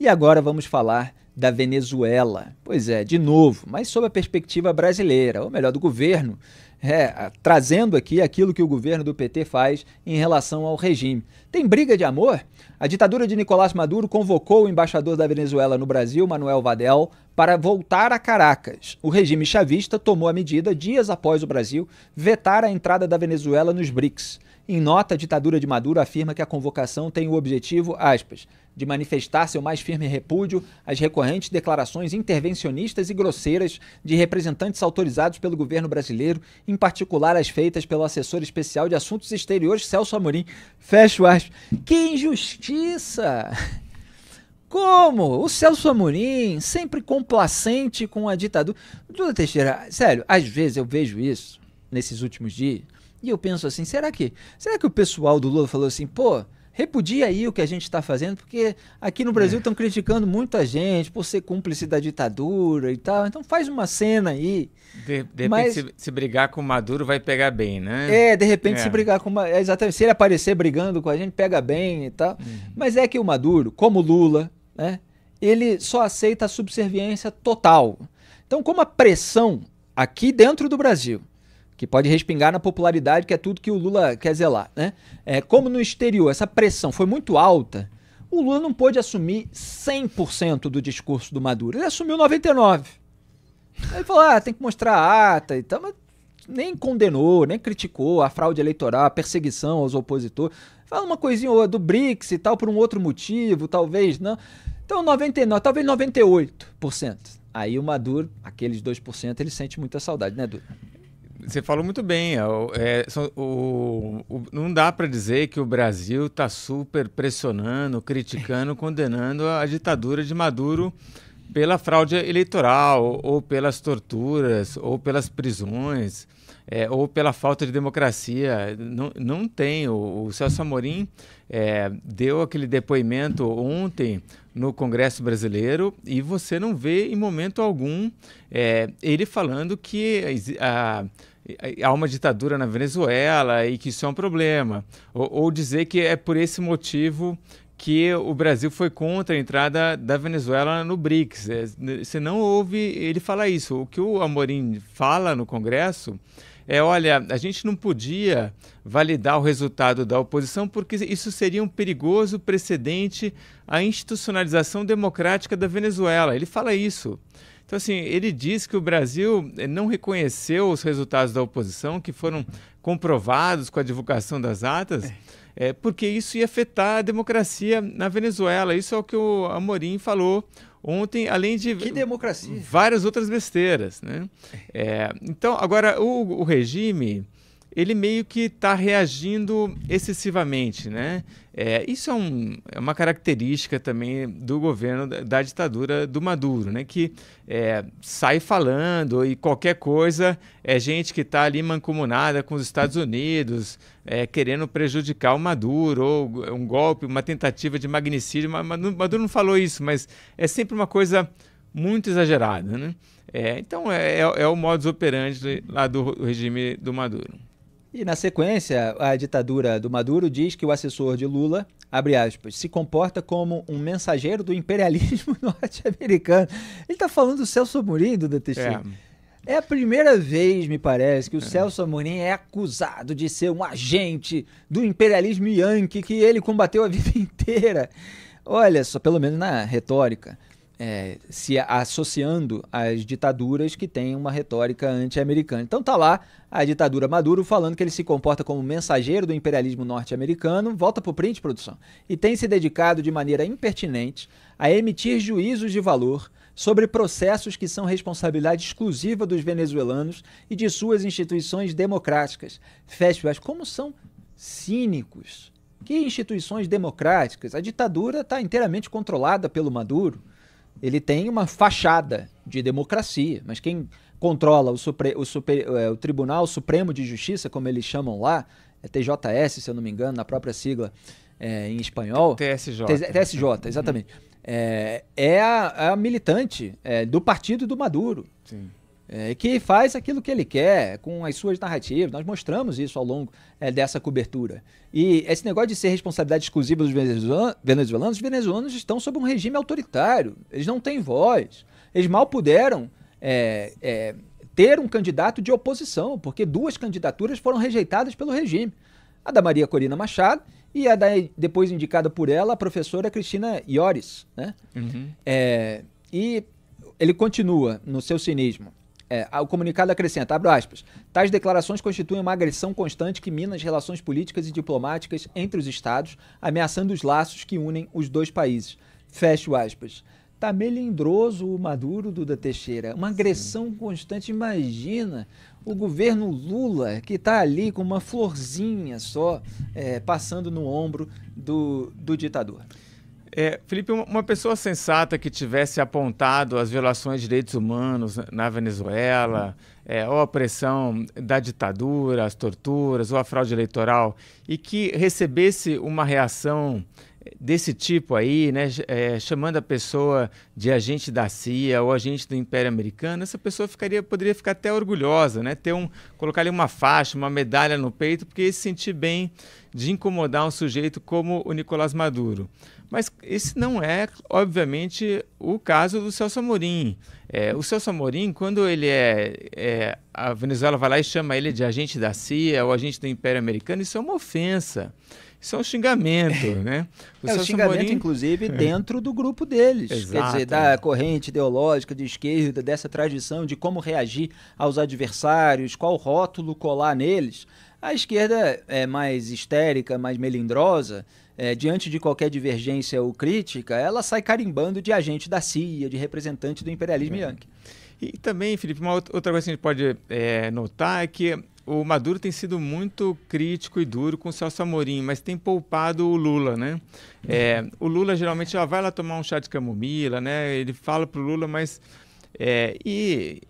E agora vamos falar da Venezuela. Pois é, de novo, mas sob a perspectiva brasileira, ou melhor, do governo, é, trazendo aqui aquilo que o governo do PT faz em relação ao regime. Tem briga de amor? A ditadura de Nicolás Maduro convocou o embaixador da Venezuela no Brasil, Manuel Vadel, para voltar a Caracas. O regime chavista tomou a medida dias após o Brasil vetar a entrada da Venezuela nos BRICS. Em nota, a ditadura de Maduro afirma que a convocação tem o objetivo, aspas, de manifestar seu mais firme repúdio às recorrentes declarações intervencionistas e grosseiras de representantes autorizados pelo governo brasileiro, em particular as feitas pelo assessor especial de assuntos exteriores Celso Amorim. Fecho aspas. Que injustiça! Como? O Celso Amorim, sempre complacente com a ditadura. Duda Teixeira, sério, às vezes eu vejo isso nesses últimos dias e eu penso assim, será que, será que o pessoal do Lula falou assim, pô, repudia aí o que a gente está fazendo, porque aqui no Brasil estão é. criticando muita gente por ser cúmplice da ditadura e tal. Então faz uma cena aí. De, de mas... repente, se, se, brigar com o Maduro, vai pegar bem, né? É, de repente, é. se brigar com é, Exatamente. Se ele aparecer brigando com a gente, pega bem e tal. Uhum. Mas é que o Maduro, como Lula, né? Ele só aceita a subserviência total. Então, como a pressão aqui dentro do Brasil que pode respingar na popularidade, que é tudo que o Lula quer zelar, né? É, como no exterior essa pressão foi muito alta, o Lula não pôde assumir 100% do discurso do Maduro. Ele assumiu 99%. ele falou, ah, tem que mostrar a ata e tal, mas nem condenou, nem criticou a fraude eleitoral, a perseguição aos opositores. Fala uma coisinha do BRICS e tal, por um outro motivo, talvez, não. Então, 99, talvez 98%. Aí o Maduro, aqueles 2%, ele sente muita saudade, né, Dudu? Você falou muito bem. É, o, é, o, não dá para dizer que o Brasil está super pressionando, criticando, condenando a ditadura de Maduro pela fraude eleitoral, ou pelas torturas, ou pelas prisões, é, ou pela falta de democracia. Não, não tem. O, o Celso Amorim é, deu aquele depoimento ontem no Congresso Brasileiro e você não vê em momento algum é, ele falando que a, a há uma ditadura na Venezuela e que isso é um problema. Ou, ou, dizer que é por esse motivo que o Brasil foi contra a entrada da Venezuela no BRICS. você é, não ouve ele falar isso. O que o Amorim fala no Congresso é, olha, a gente não podia validar o resultado da oposição porque isso seria um perigoso precedente à institucionalização democrática da Venezuela. Ele fala isso. Então, assim, ele diz que o Brasil eh, não reconheceu os resultados da oposição, que foram comprovados com a divulgação das atas. É é, porque isso ia afetar a democracia na Venezuela. Isso é o que o Amorim falou ontem, além de várias outras besteiras. Né? É, eh, então, agora, o, o regime ele meio que está reagindo excessivamente, né? É, isso é, um, é, uma característica também do governo da, da ditadura do Maduro, né? Que é, sai falando e qualquer coisa é gente que está ali mancomunada com os Estados Unidos, é, querendo prejudicar o Maduro, ou um golpe, uma tentativa de magnicídio. Maduro não falou isso, mas é sempre uma coisa muito exagerada, né? É, então é, é, o modus operandi lá do regime do Maduro. E na sequência, a ditadura do Maduro diz que o assessor de Lula, abre aspas, se comporta como um mensageiro do imperialismo norte-americano. Ele está falando do Celso Amorim, do DTX. É. é a primeira vez, me parece, que o é. Celso Amorim é acusado de ser um agente do imperialismo yankee que ele combateu a vida inteira. Olha só, pelo menos na retórica é, se associando às ditaduras que têm uma retórica anti-americana. Então tá lá a ditadura Maduro falando que ele se comporta como mensageiro do imperialismo norte-americano. Volta pro print, produção. E tem se dedicado de maneira impertinente a emitir juízos de valor sobre processos que são responsabilidade exclusiva dos venezuelanos e de suas instituições democráticas. Festivais, como são cínicos. Que instituições democráticas? A ditadura está inteiramente controlada pelo Maduro ele tem uma fachada de democracia, mas quem controla o, supre, o, super, é, o Tribunal Supremo de Justiça, como eles chamam lá, é TJS, se eu não me engano, na própria sigla é, em espanhol. TSJ. TSJ, uhum. exatamente. Uhum. É, é, a, é a militante é, do partido do Maduro. Sim é, que faz aquilo que ele quer com as suas narrativas. Nós mostramos isso ao longo é, dessa cobertura. E esse negócio de ser responsabilidade exclusiva dos venezuelanos, os venezuelanos estão sob um regime autoritário, eles não têm voz, eles mal puderam é, é, ter um candidato de oposição, porque duas candidaturas foram rejeitadas pelo regime. A da Maria Corina Machado e a da, depois indicada por ela, a professora Cristina Iores. Né? Uhum. É, e ele continua no seu cinismo. É, o comunicado acrescenta, abre aspas, tais declarações constituem uma agressão constante que mina as relações políticas e diplomáticas entre os Estados, ameaçando os laços que unem os dois países. Fecho aspas. Tá melindroso o Maduro, Duda Teixeira. Uma agressão Sim. constante. Imagina o governo Lula, que está ali com uma florzinha só, é, passando no ombro do, do ditador. É, Felipe, uma pessoa sensata que tivesse apontado as violações de direitos humanos na Venezuela, é, ou a opressão da ditadura, as torturas, ou a fraude eleitoral, e que recebesse uma reação é, desse tipo aí, né, é, chamando a pessoa de agente da CIA ou agente do Império Americano, essa pessoa ficaria, poderia ficar até orgulhosa, né, ter um, colocar ali uma faixa, uma medalha no peito, porque se sentir bem de incomodar um sujeito como o Nicolás Maduro. Mas esse não é, obviamente, o caso do Celso Amorim. É, o Celso Amorim, quando ele é, é, A Venezuela vai lá e chama ele de agente da CIA ou agente do Império Americano, isso é uma ofensa. Isso é um xingamento, é. né? O é Celso um xingamento, Amorim... inclusive, é. dentro do grupo deles. Exato. Quer dizer, da corrente ideológica de esquerda, dessa tradição de como reagir aos adversários, qual rótulo colar neles. A esquerda é mais histérica, mais melindrosa, é, diante de qualquer divergência ou crítica, ela sai carimbando de agente da CIA, de representante do imperialismo é. Yankee. E também, Felipe, uma outra coisa que a gente pode é, notar é que o Maduro tem sido muito crítico e duro com o Celso Amorim, mas tem poupado o Lula, né? É, o Lula geralmente já vai lá tomar um chá de camomila, né? Ele fala pro Lula, mas é, e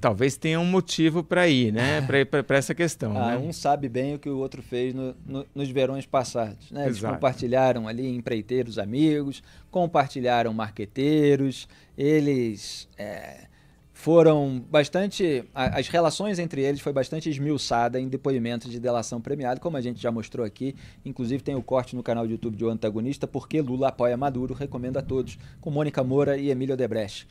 talvez tenha um motivo para ir, né? É. Para essa questão. Ah, né? Um sabe bem o que o outro fez no, no, nos verões passados. Né? Eles compartilharam ali empreiteiros amigos, compartilharam marqueteiros, eles é, foram bastante. as relações entre eles foi bastante esmiuçada em depoimentos de delação premiada, como a gente já mostrou aqui. Inclusive tem o corte no canal do YouTube de O Antagonista, porque Lula apoia Maduro, recomendo a todos, com Mônica Moura e Emílio Debrecht.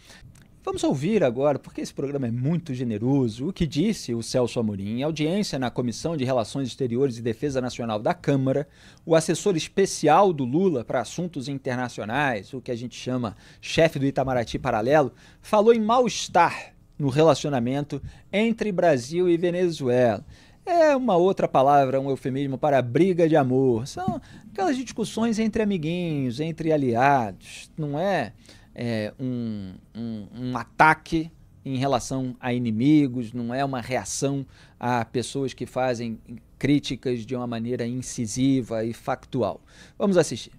Vamos ouvir agora, porque esse programa é muito generoso, o que disse o Celso Amorim em audiência na Comissão de Relações Exteriores e Defesa Nacional da Câmara, o assessor especial do Lula para assuntos internacionais, o que a gente chama chefe do Itamaraty paralelo, falou em mal-estar no relacionamento entre Brasil e Venezuela. É uma outra palavra, um eufemismo para briga de amor. São aquelas discussões entre amiguinhos, entre aliados, não é? é, um, um, um ataque em relação a inimigos, não é uma reação a pessoas que fazem críticas de uma maneira incisiva e factual. Vamos assistir.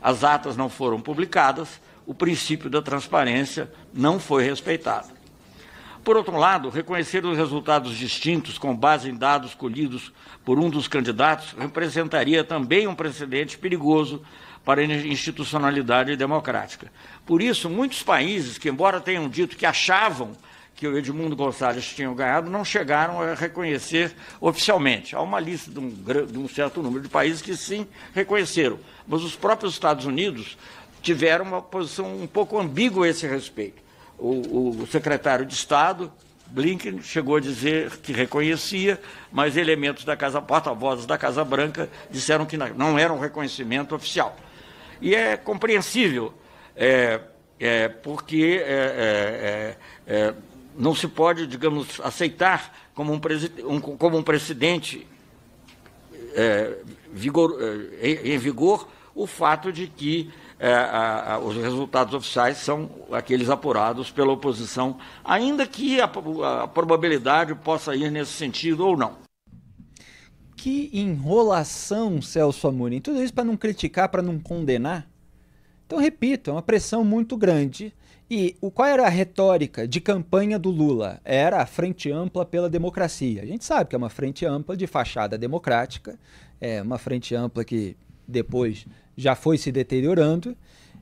As atas não foram publicadas, o princípio da transparência não foi respeitado. Por outro lado, reconhecer os resultados distintos com base em dados colhidos por um dos candidatos representaria também um precedente perigoso para a institucionalidade democrática. Por isso, muitos países que, embora tenham dito que achavam que o Edmundo Gonçalves tinha ganhado, não chegaram a reconhecer oficialmente. Há uma lista de um, de um certo número de países que sim reconheceram, mas os próprios Estados Unidos tiveram uma posição um pouco ambígua a esse respeito. O, o, secretário de Estado, Blinken, chegou a dizer que reconhecia, mas elementos da Casa, porta-vozes da Casa Branca, disseram que não, não era um reconhecimento oficial. E é compreensível, é, é porque é, é, é, é, não se pode, digamos, aceitar como um, um, como um precedente vigor, em, em, vigor o fato de que a, a, os resultados oficiais são aqueles apurados pela oposição, ainda que a, a probabilidade possa ir nesse sentido ou não. Que enrolação, Celso Amorim. Tudo isso para não criticar, para não condenar. Então, repito, é uma pressão muito grande. E o, qual era a retórica de campanha do Lula? Era a frente ampla pela democracia. A gente sabe que é uma frente ampla de fachada democrática, é uma frente ampla que depois já foi se deteriorando.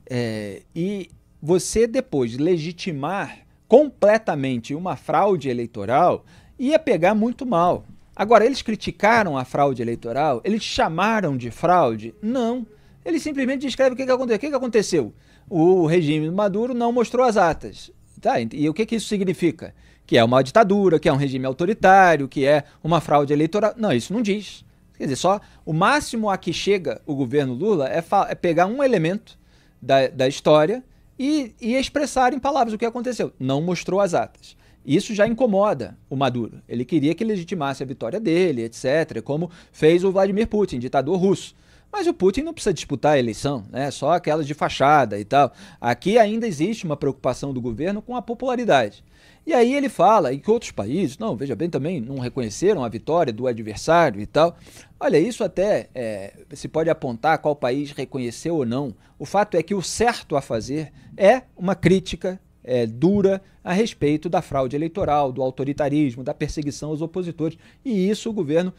É, e você depois legitimar completamente uma fraude eleitoral ia pegar muito mal. Agora, eles criticaram a fraude eleitoral? Eles chamaram de fraude? Não. Eles simplesmente descrevem o que, que aconteceu. O que, que aconteceu? O regime do Maduro não mostrou as atas. Tá? E o que, que isso significa? Que é uma ditadura, que é um regime autoritário, que é uma fraude eleitoral. Não, isso não diz. Quer dizer, só o máximo a que chega o governo Lula é, é pegar um elemento da, da história e, e expressar em palavras o que aconteceu. Não mostrou as atas. Isso já incomoda o Maduro. Ele queria que legitimasse a vitória dele, etc., como fez o Vladimir Putin, ditador russo. Mas o Putin não precisa disputar a eleição, né? Só aquelas de fachada e tal. Aqui ainda existe uma preocupação do governo com a popularidade. E aí ele fala, e que outros países, não, veja bem, também não reconheceram a vitória do adversário e tal. Olha, isso até é, se pode apontar qual país reconheceu ou não. O fato é que o certo a fazer é uma crítica é, dura a respeito da fraude eleitoral, do autoritarismo, da perseguição aos opositores. E isso o governo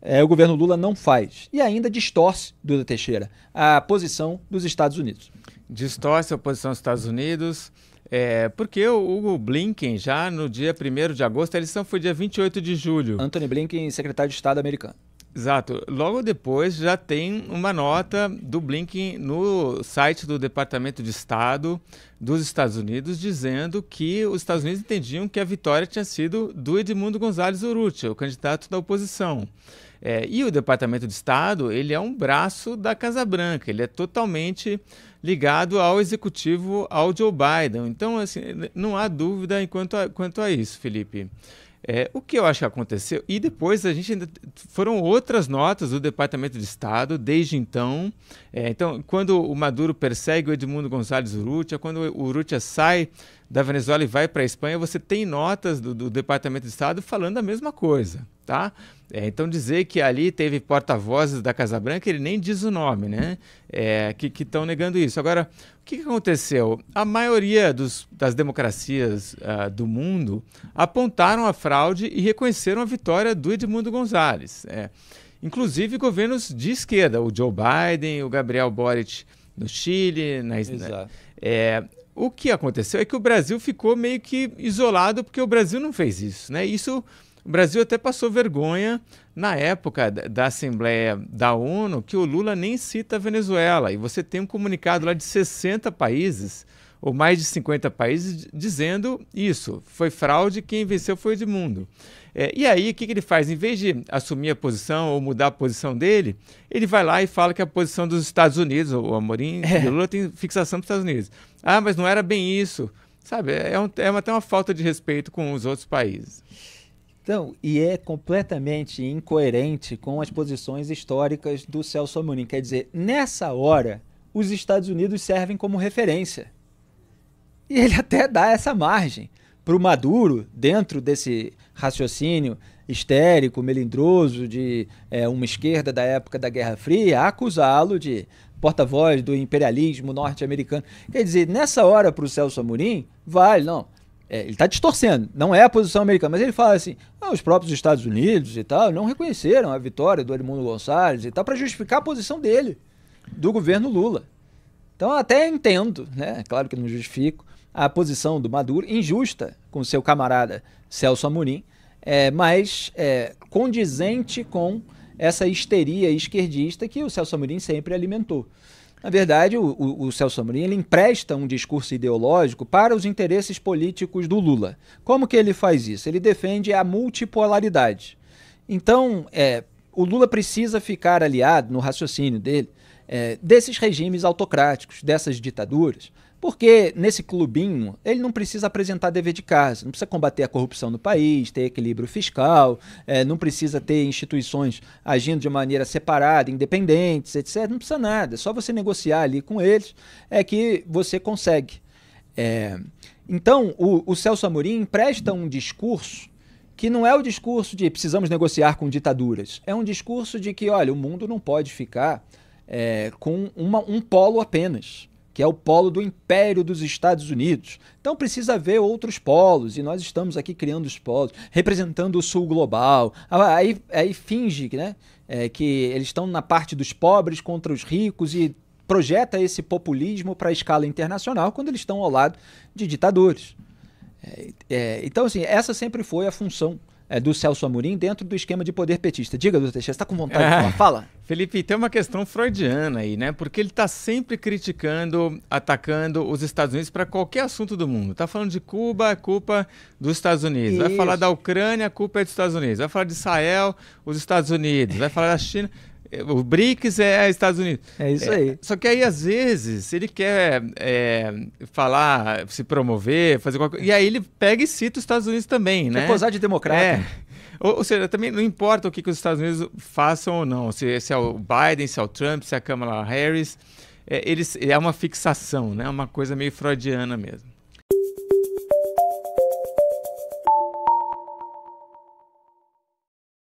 é, o governo Lula não faz. E ainda distorce, Duda Teixeira, a posição dos Estados Unidos. Distorce a posição dos Estados Unidos. É, porque o, o, Blinken, já no dia 1 de agosto, a eleição foi dia 28 de julho. Anthony Blinken, secretário de Estado americano. Exato. Logo depois já tem uma nota do Blinken no site do Departamento de Estado dos Estados Unidos dizendo que os Estados Unidos entendiam que a vitória tinha sido do Edmundo Gonzalez Urrutia, o candidato da oposição. É, e o Departamento de Estado ele é um braço da Casa Branca, ele é totalmente ligado ao executivo, ao Joe Biden. Então, assim, não há dúvida quanto a, quanto a isso, Felipe. É, o que eu acho que aconteceu, e depois a gente ainda. Foram outras notas do Departamento de Estado desde então. É, então, quando o Maduro persegue o Edmundo Gonzalez Urrutia, quando o Urrutia sai da Venezuela e vai para a Espanha, você tem notas do, do, Departamento de Estado falando a mesma coisa, tá? É, então dizer que ali teve porta-vozes da Casa Branca, ele nem diz o nome, né? É, que estão negando isso. Agora, o que, aconteceu? A maioria dos, das democracias uh, do mundo apontaram a fraude e reconheceram a vitória do Edmundo Gonzalez. É. Inclusive governos de esquerda, o Joe Biden, o Gabriel Boric no Chile, na, Exato. É, o que aconteceu é que o Brasil ficou meio que isolado porque o Brasil não fez isso, né? Isso o Brasil até passou vergonha na época da Assembleia da ONU que o Lula nem cita a Venezuela e você tem um comunicado lá de 60 países ou mais de 50 países dizendo isso, foi fraude, quem venceu foi o Edmundo. mundo. É, e aí, o que, que ele faz? Em vez de assumir a posição ou mudar a posição dele, ele vai lá e fala que a posição dos Estados Unidos, o Amorim é. Lula tem fixação dos Estados Unidos. Ah, mas não era bem isso. Sabe, é, é um, é uma, até uma falta de respeito com os outros países. Então, e é completamente incoerente com as posições históricas do Celso Amorim. Quer dizer, nessa hora, os Estados Unidos servem como referência. E ele até dá essa margem para o Maduro, dentro desse raciocínio histérico, melindroso de é, uma esquerda da época da Guerra Fria, acusá-lo de porta-voz do imperialismo norte-americano. Quer dizer, nessa hora para o Celso Amorim, vale, não. É, ele está distorcendo, não é a posição americana, mas ele fala assim: ah, os próprios Estados Unidos e tal não reconheceram a vitória do Edmundo Gonçalves e tal, para justificar a posição dele, do governo Lula. Então, até entendo, né? Claro que não justifico, a posição do Maduro, injusta com seu camarada Celso Amorim, é, mas é, condizente com essa histeria esquerdista que o Celso Amorim sempre alimentou. Na verdade, o, o, o Celso Amorim ele empresta um discurso ideológico para os interesses políticos do Lula. Como que ele faz isso? Ele defende a multipolaridade. Então, é, o Lula precisa ficar aliado, no raciocínio dele, é, desses regimes autocráticos, dessas ditaduras, porque nesse clubinho, ele não precisa apresentar dever de casa, não precisa combater a corrupção no país, ter equilíbrio fiscal, é, não precisa ter instituições agindo de maneira separada, independentes, etc. Não precisa nada, é só você negociar ali com eles é que você consegue. É, então, o, o Celso Amorim empresta um discurso que não é o discurso de precisamos negociar com ditaduras, é um discurso de que, olha, o mundo não pode ficar é, com uma, um polo apenas que é o polo do Império dos Estados Unidos. Então precisa haver outros polos, e nós estamos aqui criando os polos, representando o Sul Global. Ah, aí, aí finge né, é, que eles estão na parte dos pobres contra os ricos e projeta esse populismo para a escala internacional quando eles estão ao lado de ditadores. É, é, então, assim, essa sempre foi a função é, do Celso Amorim dentro do esquema de poder petista. Diga, doutor Teixeira, está com vontade é, de falar? Fala. Felipe, tem uma questão freudiana aí, né? Porque ele está sempre criticando, atacando os Estados Unidos para qualquer assunto do mundo. Está falando de Cuba, é culpa dos Estados Unidos. Isso. Vai falar da Ucrânia, a culpa é dos Estados Unidos. Vai falar de Israel, os Estados Unidos. Vai falar da China. O BRICS é Estados Unidos. É isso aí. É, só que aí, às vezes, ele quer é, falar, se promover, fazer qualquer coisa. E aí ele pega e cita os Estados Unidos também, quer né? Posar de democrata. É. Ou, ou, seja, também não importa o que, que os Estados Unidos façam ou não, se, se é o Biden, se é o Trump, se é a Kamala Harris, é, eles, é uma fixação, né? É uma coisa meio freudiana mesmo.